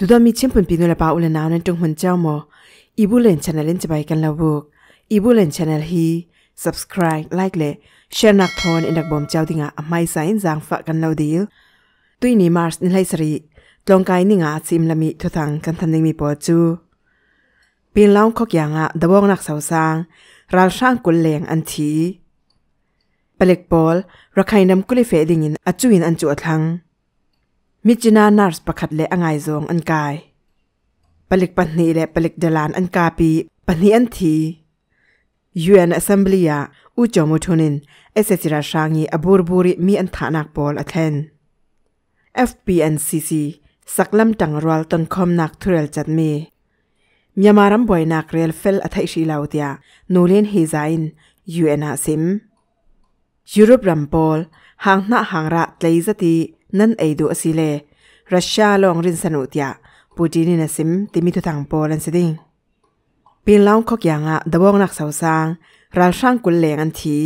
ดูดามีเชื่อมผลปีนุลปาอุลนาวนั้นจงหันเจ้าหมออีบุเลนชาแนลเล่นจะไปกันละบุกอีบุเลนชาแนลฮี subscribe like เลยแชร์นักทอนอินดักบอมเจ้าดิงะไม่สายจางฝากกันเราดีลตุยนี้มาร์สนิไลสรีตรงกายนิงาซิมละมีทุทังกันทันดิงมีปอจูปีนล้องคอกยางะดบองนักสาวสางรัลช่างกุลเหลงอันทีปล็กบอลระคายนำกุลิเฟดิงินอจุวินอันจุอทังมิจินานาร์สประคัดเละง่ายจงอันกายปลิกปันนีและปลิกเดลานอันกาปีปันนีอันทียูเอ็นแอสเซมบลียอูจอมุทุนินเอสเซจิราชางีอบูร์บูริมีอันฐานักบอลอัเทนเเออฟี็นซีซีสักลำตังรัลตันคอมนักทุเรลจัดมีมีมารัมบวยนักเรียลเฟลอัทอิชิลาวเตียนูเลนเฮซายน์ยูเอ็นอาซิมยูโรปรัมบอลหางหน้าหางระเลยจตินั่นไอดูอสิเลรัสเซียลองรินสนุตยาปูจินินสิมติมิทุทางโปลันสิดิงปีนล้องขอกยางอะดบองนักสาวสางรัลช่างกุลเลงอันที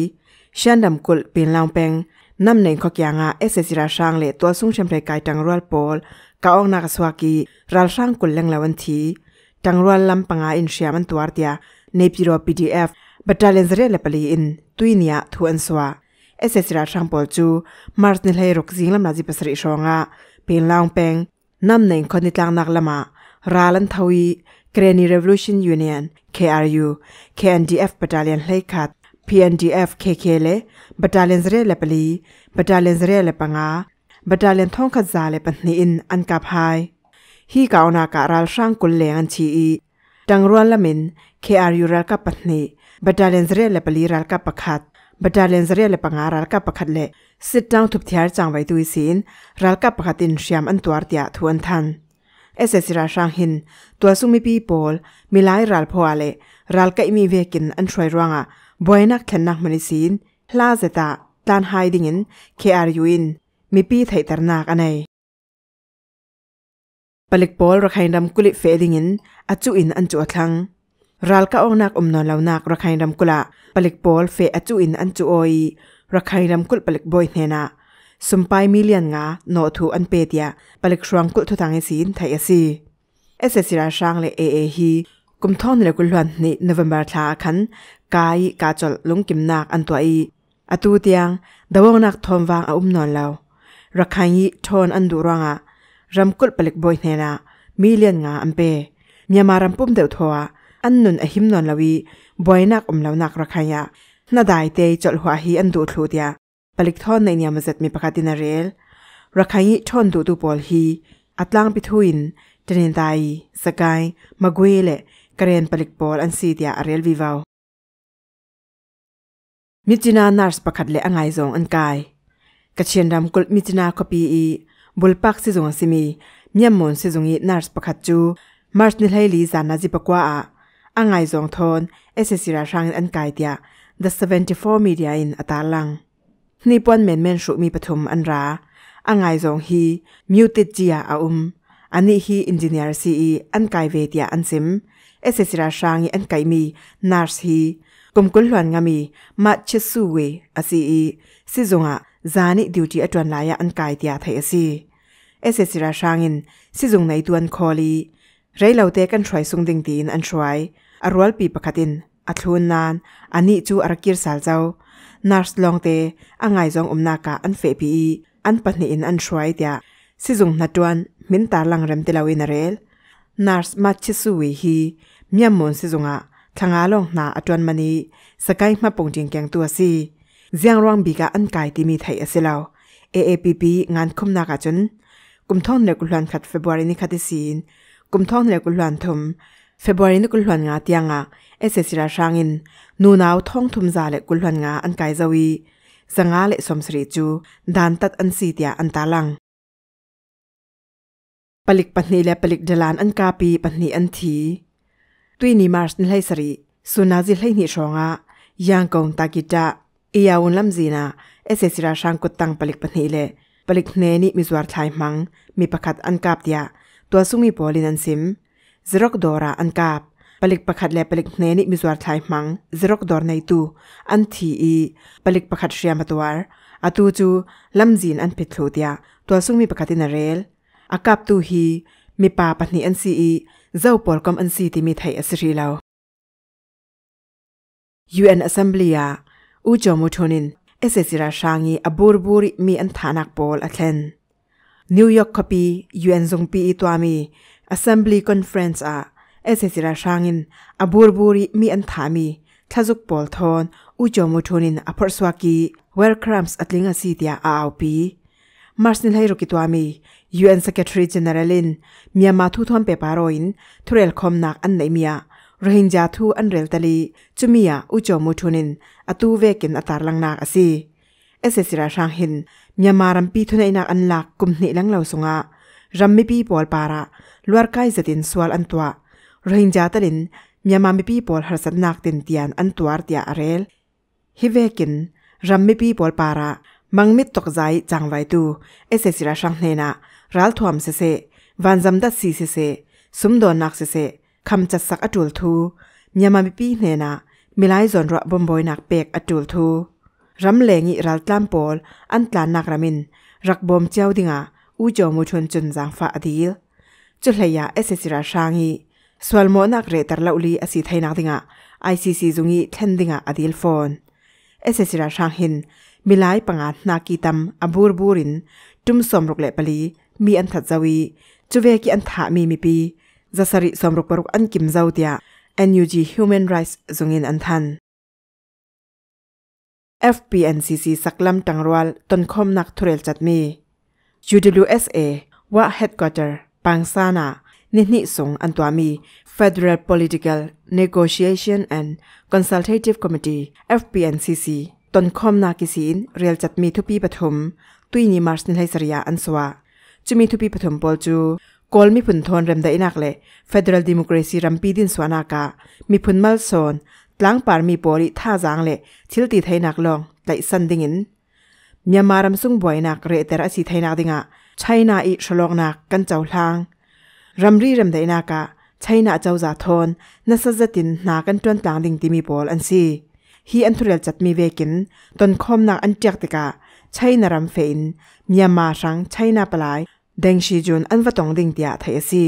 เชียนดำกุลปีนล้องเปงน้ำเน่งขอกยางอะเอสเซซิรัลช่างเลตัวสุงเชมเรกายจังรัลโปลกาอองนักสวากีรัลช่างกุลเลงลวันทีจังรัลลำปังอาอินเชียมันตัวอ์ตีาในปีรอปีดีเอฟบัตรเลนเซเรเลปลีอินตุยเนียทวนสวาเอเซสิราช่งปอลจู มาร์สเนลเฮรกซิงลำนาจิปสริชองะเป็นลาวเปงนำหนึ่งคนในกลางนักละมาราลันทวีเกรนีเรวิลชันยูเนียน KRU KNDF บัต t เลียนเลคัด PNDF KK เลบัต t เลียนเรเลปลีบัต t เลียนเรเลปังอาบ a t t a l i o ท่องขจาเลปันนีอินอันกับไฮฮีกาวนาการาลช่างกุลเลงอันชีอีดังรวนละมิน KRU รักกับปันนีบัต t เลียนเรเลปลีรักกับปะคัดบดาเลนเรียลปังอารัลกับปัะขัดเล่สิดดาวทุบเทียร์จังไว้ตุยสินรัลกับปัะขัดอินเชียมอันตัวอตดยทวนทันเอเซสิราชังหิน ตัวซุมิปีโปลมีหลายรัลพอเล่รัลกับมีเวกินอันช่วยร่วงอ่ะบอยนักเข็นนักมันสินลาเซตาตานไฮดิงินเคอาร์ยูอิน มีปีไทยตระนักอันไหนปลิกโอลรักให้ดำกุลิเฟดิงินอจูอินอันจวดทังรัลก็องนักอมนอนเหล่านักรัะคายดำกุละปลิกบอลเฟอจูอินอันจูออยรัะคายดำกุลปลิกบอยเนนะสุมไปมิเลียนงาโนทูอันเปเดียปลิกชวงกุลทุตางเอซีนไทยสีเอสเซซิราช่างเลเอเอฮีกุมท่อนเลกุลวันนี่นวมบาร์ทาคันกายกาจลลุงกิมนักอันตัวอีอตูเตียงดาวงนักทอมวางอาอุมนอนเหล่ารัะคายทอนอันดูรังอะรำกุลปลิกบอยเนนะมิเลียนงาอันเปมียมารำปุ่มเดือดทัวอันนุนอหิมนนลวีบอยนักอมลาวนักรักยะนาดายเตจลหัวฮีอันดูทูดยาปลิกทอนในเนียมจัดมีประกาศินเรลรักยิชนดูดูบอลฮีอัตลางปิทุินเจเนนไตสกายมากุยเลกเรนปลิกบอลอันซีดยาเรลวิวาวมิจินานาร์สประกาดเลอไงซองอันกายกะเชียนดำกุลมิจินาคปีอีบุลปักซิซงซิมีเมียมมอนซิซงอีนาร์สประกาดจู มาร์ชนิลไฮลีซานาจิปะกว่า angai zong thon SSC ra rang an kai dia the 74 media in atalang nipon men men shu mi pathum an ra angai zong hi muted jia aum ani hi engineer ce an kai ve dia an sim SSC ra rang an kai mi nurse hi kumkul hlan nga mi ma chisu we ase si zonga zani duty atwan la ya an kai dia thai ase SSC ra rangin si zong nei tuan kholi Ray lau te kan shuay sung ting ti in an shuay, arwal pi pakatin, a thun naan, a nii juu arakir saal tsaaw. Nars long te, a ngay zong om um naa ka an fe pi i, an patni in an shuay tia. Sizung na duwan, min taar lang rem tilawin arel. Nars ma chisuwi hi, miam mon sizunga, thangalong naa a duwan ma nii, ma pong ting kiang tuwa si. Ziyang ruang bi ka an kai timi thai ase lau. AAPB ngaan kum ka chun. Kum thong nir guluan khat febuari ni khati siin. กุมท้องเล็กุลวันทุมเฟบรุยนกุลวันงาเตียงอะเอสเซสิราชางินนูนาวท้องทุมซาเลกุลวันงาอันไกจาวีสังอาเล็สมสริจูดันตัดอันสีเตียอันตาลังปลิกปัตนีและปลิกเดลานอันกาปีปัตนีอันทีตุยนิมาร์สนไลสริสุนาจิไลนิชองะยังกงตากิจาอียาวุลัมจีนาเอสเซสิราชางกุตังปลิกปัตนีเลปลิกเนนิมิสวาร์ทายมังมีประคัดอันกาปเียตัวซุ้มีปอลินันซิมซรกดอราอันกาบปลิกประคัดและปลิกเนนิมิจวาร์ทายมังซรกดอร์ในตูอันทีอีปลิกประคัดเชียมตัวอตูจูลำจีนอันปิดโลเดียตัวซุ้มีประคัดินาเรลอากาบตูฮี มีปาปัตนีอันซีอีเจ้าปอลกอมอันซีที่มีไทยอสรีเลว UN Assembly อูจอมุทนิน เอเซซิราชางีอบูรบูริมีอันทานักปอลอัตเลนนิวยอร์กคปียูเอ็นซงปีตัวมีอ s สเซมบลีคอนเฟรนซ์อ่ะเอเซซิราชางอินอบูร์บูริมีอันทามีทาจุกบอลทอนอุจอมุทุนินอพอร์สวากีเวลครัมส์อัตลิงอาซีเดียอาอาปีมาร์สนิลไฮรุกิตัวมีย u เ s e c r e t a รีเจเนเรลินมีมาทุทอนเปปารอินทุเรลคอมนักอันไหนมียรหิงจาทูอันเรลตลีจุมียอุจอมุทุนินอตูเวกินอตารลังนักอาีเอเซซิราชางหินมีมารมปีทุนไอนักอันลักกุมเนีลังเหล่าสงะรำไม่ปีบอลปาระลวดกายจะตินสวลอันตัวรหิงจั่เตินมีมาไม่ปีบอลหรสันนักตินเตียนอันตัวอาร์ติอารลฮิเวกินรำไม่ปีบอลปาระมังมิดตกใจจังไวตูเอเสสิราชังเนนารัลทวมเสเซวันจำดัดสีเสเซสมดอนนักเสเซคำจัดสักอจุลทูมีมาไม่ปีเนนามีหลายส่วนระบบมบอยนักเปกอจุลทูรำแหลงอีรัลตัามปอลอันตลานนักรามินรักบอมเจ้าดิงาอุจอมุชนจนจังฟ้าอดีลจุดเลยเอสเซราชางีสวลโมนักเรตัลลาอุลีอสิไทยนักดิงาไอซีซีจุงีเทนดิงาอดีลฟอนเอสเซราชางหินมิลายปังอานากีตัมอบูรบูรินจุมสมรุกเลปลีมีอันทัดจวีจุเวกิอันถามีมีปีจะสริสมรุกปรุกอันกิมเจ้าเดีย NUG Human Rights จงเงินอันทัน FPNCC สักลำตังรวลต้นคมนักทุเรลจัดมี UWSA ว่าฮดคอร์เตอร์ปังซานานิหนิสงอันตัวมี Federal Political Negotiation and Consultative Committee FPNCC ต้นคมนักิสินเรียลจัดมีทุปีปฐมตุยนีมาร์สนิไลสริยาอันสวาจะมีทุปีปฐมปอลจูกอลมีผุนทอนเรมได้นักเลย Federal Democracy รัมปีดินสวานากามีผุนมัลซอนหลังปานมีปอริท่าจางเละทิลตีไทยนักลองแต่สันดิงินมีมารำซุ่งบ่อยนักเรตระสีไทยนักดิงะใช่นาอีฉลองนักกันเจ้าทางรำรีรำไดนากะใช่นาเจ้าจาทอนนัสจัตินนากันจวนต่างดิงติมีปอลอันซีฮีอันทุเรลจัดมีเวกินตนคมนักอันเจียกติกะใช่นารำเฟินมีมาสังใช่นาปลาย เดงชีจุนอันวตองดิงเดียไทยซี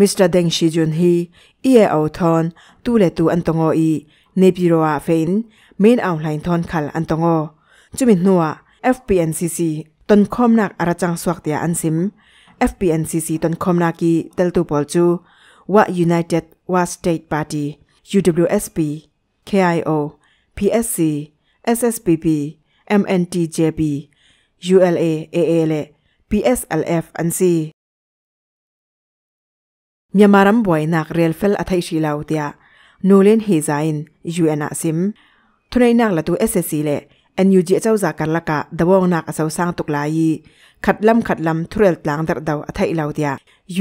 Mr. Deng Shijun hi ie au thon tu le tu an tongo i ne biro a fein main au line thon khal an tongo chumin nuwa FPNCC ton khom nak arachang swak tia an sim FPNCC ton khom na ki tel tu pol chu wa United wa State Party UWSP KIO PSC SSPP MNTJP ULA AA le PSLF an si miamaram boy nak rel fel athai shi lau tia nolin he zain un asim thunai nak la tu ssc le NUG chau za kan laka dawong nak asaw sang tuk lai khatlam khatlam thurel tlang dar daw athai lau tia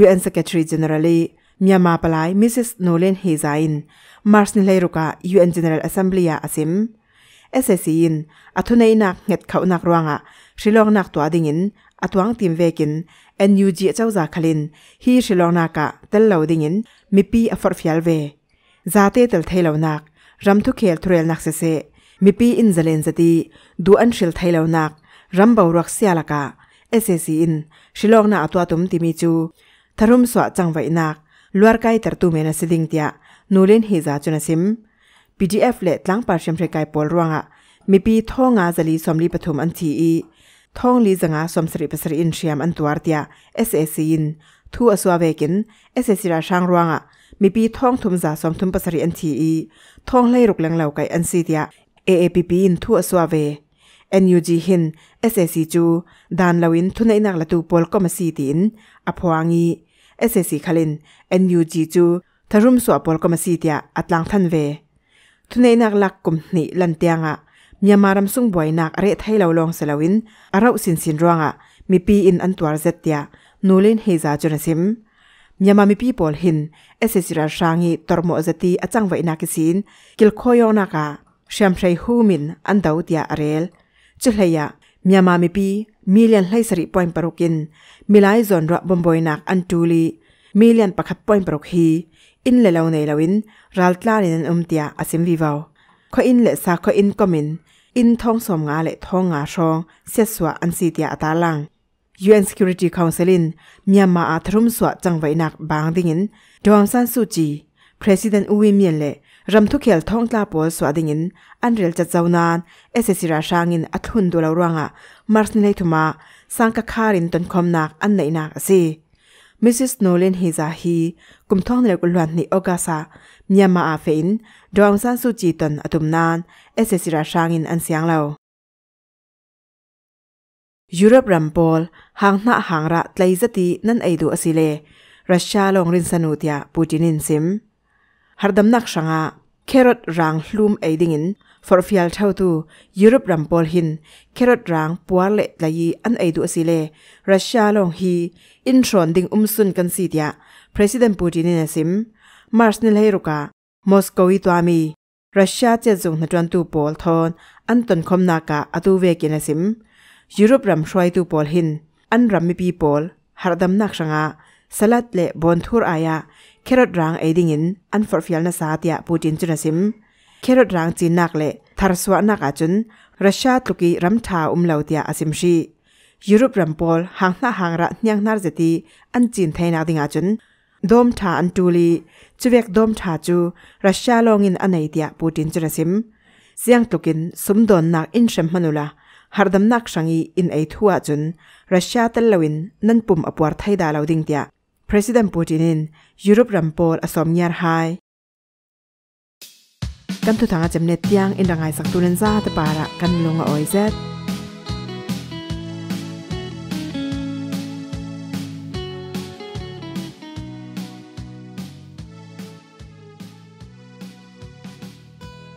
UN secretary generally Myanmar palai Mrs Nolen Hezain Mars ni leiruka UN General Assembly ya asim SSC in athunai nak nget khau nak ruanga ชิลองนักตัวดิ่งินอตวงทีมเวกินเอ็นยูจีเจ้าจาคลินฮีชิลองนักะเตลเลาดิ่งินมิปีอฟอร์ฟิลเวจาเตเตลเทลเหลานักรัมทุกเขลทุเรลนักเสเซมิปีอินเซเลนสตีดูอันชิลเทลเลานักรัมบาวรักเสียลกะเอเซซีอินชิลองนักตัวตุมติมิจูทารุมสวะจังไวนักลวรกายตรตูเมนสดิงเตียนูเลนเฮจาจุนซิม PDF เลตลังปาร์ชิมเรกายปอลรวงอะมีปีท่องาจลีสมลีปฐมอันทีอีท่องลีจงาสมสริปสริอินเชียมอันตัวตียเอสเอซีนทูอสวาเวกินเอสเอซีราช่างรวงอ่ะมีปีท่องทุมจาสมทุมปสริอันทีอีท่องไล่รุกแรงเหล่าไก่อันซีเตียเอเอพีพีนทูอสวาเวเอ็นยูจีหินเอสเอซีจูดานลาวินทุนไอนักละตูปอลก็มาซีตินอภวังีเอสเอซีคาลินเอ็นยูจีจูทารุมสวปอลก็มาซีเตียอัตลังทันเวทุนไอนักลักกุมนีลันเตียงอ่ะยามารำมซุงบ่อยนักเรทให้เราลองเสลวินอาเราสินสินร่วงอะมีปีอินอันตัวเซตยายนเลนเฮซาจนซิมยามามีปีบอลหินเอสเซซิราชางีตอร์โมเซตีอจังไว้นักสินกิลโคยอนักะชมชัยฮูมินอันดาวตยาเรลจุลเลยมียามามีปีมิเลียนไลสริปอยปรุกินมีหลายจอนรับมบอยนักอันตูลีมิเลียนประคับปอยปรุกฮีอินเลลาวเนเลวินรัลตลาเรนอุมเตียอาซิมวิวาวขออินเลซาขออินกอมิน in thong som nga le thong nga shong se swa an si tia atalang. UN Security Council in Myanmar athrum swa chang wai nak bang ding in Dong San Suu Kyi President Uwi Mien le ram thu khel thong la po swa ding in an rel cha chau na SSC ra sang athun do nga mars nei thuma sang ka kharin ton khom nak an nei nak si Mrs Nolan Hiza hi kum thong le ko ni ogasa Myanmar a fein Dong San Suu Kyi ton atum nan SSC ra sang in an siang lo Europe rampol hang na hang ra tlaizati nan aidu asile Russia long rin sanutia Putin in sim hardam nak sanga kherot rang hlum aiding in for fial thau tu europe rampol hin kherot rang puar le lai an aidu asile russia long hi in ding umsun kan si president putin asim มาร์ชนิลเฮรุกามอสโกวีตัวมีรัสเซียเจะจงนจวนตูปอลทอนอันตนคมนากาอตูเวกินสิม ยุโรปรำช่วยตูปอลหิน อันรำมีปีปอลฮารดัมนักชังงะสลัดเละบอนทูร์อายะเครดรังไอดิงินอันฟอร์ฟิลนาซาติยาปูตินจุนสิมเครดรังจีนักเละทารสวนักอาจุนรัสเซียตุกีรำทาอุมเลวติยาอสิมชี ยุโรปรำปอลหางหน้าหางระเนียงนาร์เจตีอันจีนไทยนกดิงอาจุนดมถาอันตูลีจุเวกดมถาจูรัสเซียลงอินอันไหนเดียปูตินจะรสิมเสียงตุกินสมดอนนักอินเชมมนุลาฮาร์ดัมนักสังอีอินไอทัวจุนรัสเซียตลวินนันปุ่มอปวาร์ไทยดาลาวดิงเดีย p ร e s i น e n t p u ินยุโรปรัมโปลอสมยาร์ไฮกันทุทางอาจจะเนตยังอินดังไอสักตุนันซาตปาระกันลงออยเซ็